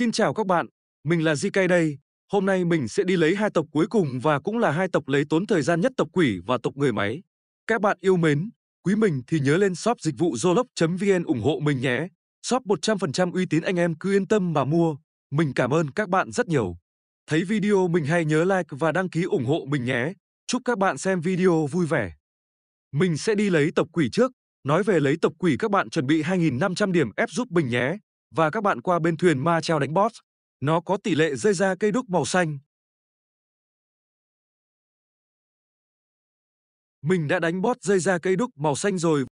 Xin chào các bạn, mình là JK đây. Hôm nay mình sẽ đi lấy hai tộc cuối cùng và cũng là hai tộc lấy tốn thời gian nhất tộc quỷ và tộc người máy. Các bạn yêu mến, quý mình thì nhớ lên shop dịch vụ zoloc.vn ủng hộ mình nhé. Shop 100% uy tín anh em cứ yên tâm mà mua. Mình cảm ơn các bạn rất nhiều. Thấy video mình hay nhớ like và đăng ký ủng hộ mình nhé. Chúc các bạn xem video vui vẻ. Mình sẽ đi lấy tộc quỷ trước. Nói về lấy tộc quỷ các bạn chuẩn bị 2.500 điểm ép giúp mình nhé và các bạn qua bên thuyền ma treo đánh boss. Nó có tỷ lệ rơi ra cây đúc màu xanh. Mình đã đánh boss rơi ra cây đúc màu xanh rồi.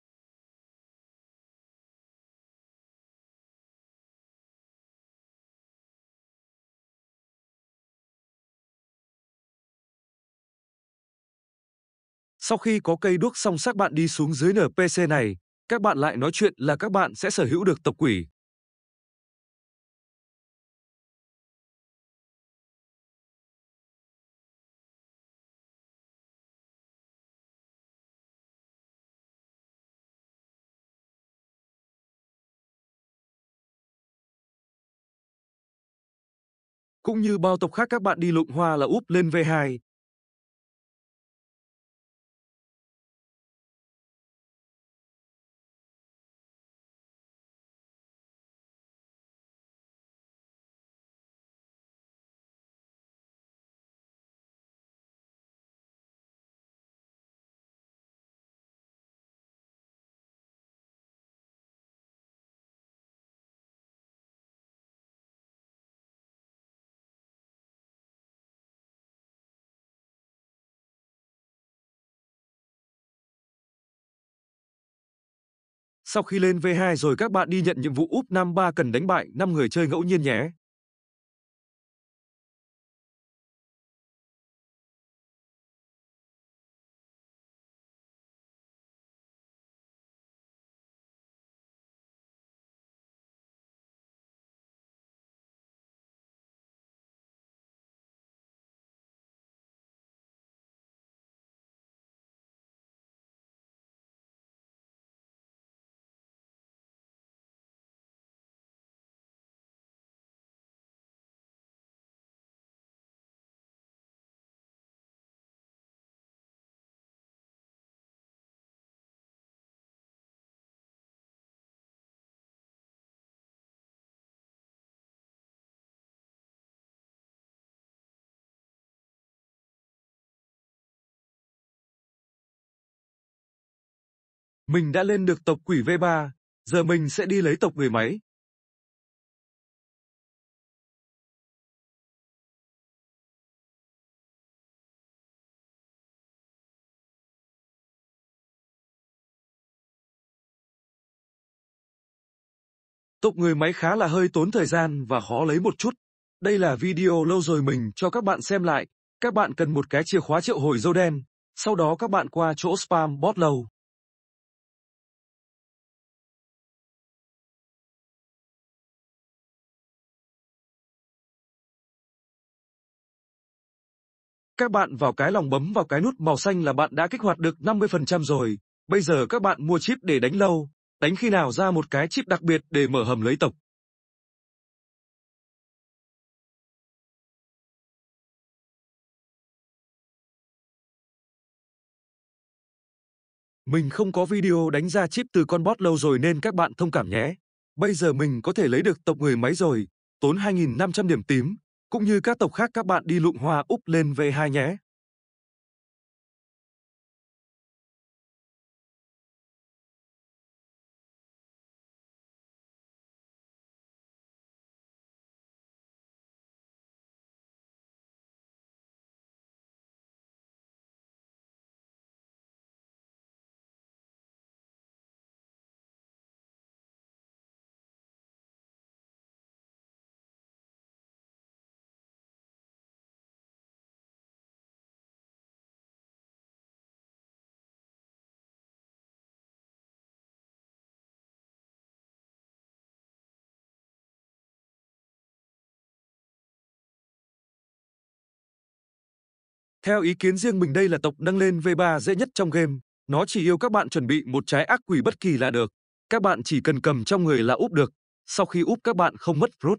Sau khi có cây đuốc xong các bạn đi xuống dưới NPC này, các bạn lại nói chuyện là các bạn sẽ sở hữu được tộc quỷ. Cũng như bao tộc khác các bạn đi lụng hoa là úp lên V2, Sau khi lên V2 rồi các bạn đi nhận nhiệm vụ úp 53 cần đánh bại 5 người chơi ngẫu nhiên nhé. Mình đã lên được tộc quỷ V3, giờ mình sẽ đi lấy tộc người máy. Tộc người máy khá là hơi tốn thời gian và khó lấy một chút. Đây là video lâu rồi mình cho các bạn xem lại. Các bạn cần một cái chìa khóa triệu hồi dâu đen. Sau đó các bạn qua chỗ spam bot lâu Các bạn vào cái lòng bấm vào cái nút màu xanh là bạn đã kích hoạt được 50% rồi. Bây giờ các bạn mua chip để đánh lâu, đánh khi nào ra một cái chip đặc biệt để mở hầm lấy tộc. Mình không có video đánh ra chip từ con bot lâu rồi nên các bạn thông cảm nhé. Bây giờ mình có thể lấy được tộc người máy rồi, tốn 2.500 điểm tím, cũng như các tộc khác các bạn đi lụng hoa úp lên về hai nhé. Theo ý kiến riêng mình đây là tộc đăng lên V3 dễ nhất trong game, nó chỉ yêu các bạn chuẩn bị một trái ác quỷ bất kỳ là được. Các bạn chỉ cần cầm trong người là úp được, sau khi úp các bạn không mất fruit.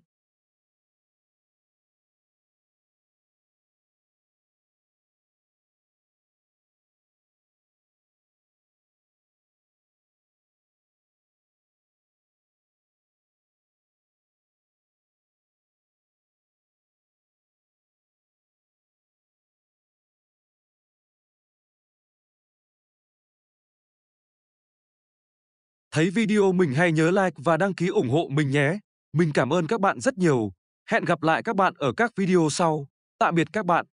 Thấy video mình hay nhớ like và đăng ký ủng hộ mình nhé. Mình cảm ơn các bạn rất nhiều. Hẹn gặp lại các bạn ở các video sau. Tạm biệt các bạn.